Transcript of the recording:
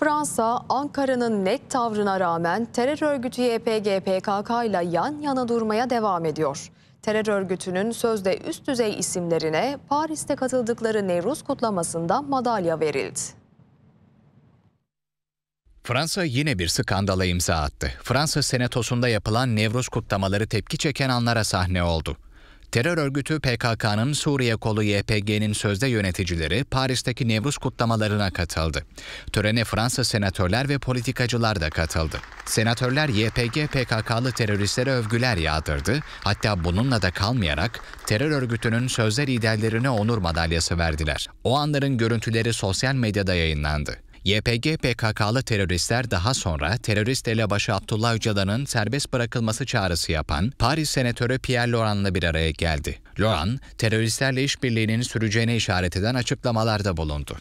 Fransa, Ankara'nın net tavrına rağmen terör örgütü YPG-PKK ile yan yana durmaya devam ediyor. Terör örgütünün sözde üst düzey isimlerine Paris'te katıldıkları Nevruz kutlamasında madalya verildi. Fransa yine bir skandala imza attı. Fransa senatosunda yapılan Nevruz kutlamaları tepki çeken anlara sahne oldu. Terör örgütü PKK'nın Suriye kolu YPG'nin sözde yöneticileri Paris'teki Nevruz kutlamalarına katıldı. Törene Fransa senatörler ve politikacılar da katıldı. Senatörler YPG PKK'lı teröristlere övgüler yağdırdı. Hatta bununla da kalmayarak terör örgütünün sözde liderlerine onur madalyası verdiler. O anların görüntüleri sosyal medyada yayınlandı. YPG PKK'lı teröristler daha sonra terörist elebaşı Abdullah Öcalan'ın serbest bırakılması çağrısı yapan Paris senatörü Pierre Laurent'la bir araya geldi. Laurent, teröristlerle işbirliğinin süreceğine işaret eden açıklamalarda bulundu.